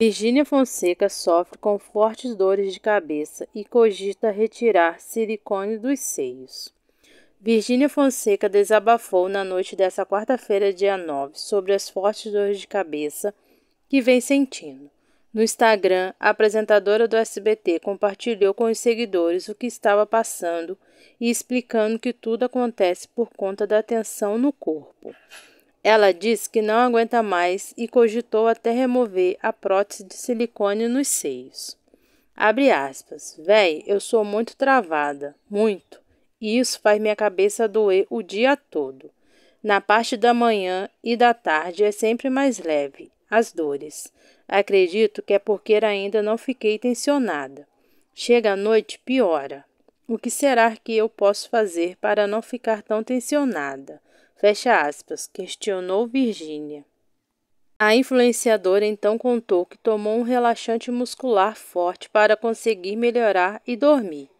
Virginia Fonseca sofre com fortes dores de cabeça e cogita retirar silicone dos seios. Virginia Fonseca desabafou na noite dessa quarta-feira, dia 9, sobre as fortes dores de cabeça que vem sentindo. No Instagram, a apresentadora do SBT compartilhou com os seguidores o que estava passando e explicando que tudo acontece por conta da tensão no corpo. Ela disse que não aguenta mais e cogitou até remover a prótese de silicone nos seios. Abre aspas. Véi, eu sou muito travada, muito. E isso faz minha cabeça doer o dia todo. Na parte da manhã e da tarde é sempre mais leve, as dores. Acredito que é porque ainda não fiquei tensionada. Chega à noite, piora. O que será que eu posso fazer para não ficar tão tensionada? Fecha aspas, questionou Virginia. A influenciadora então contou que tomou um relaxante muscular forte para conseguir melhorar e dormir.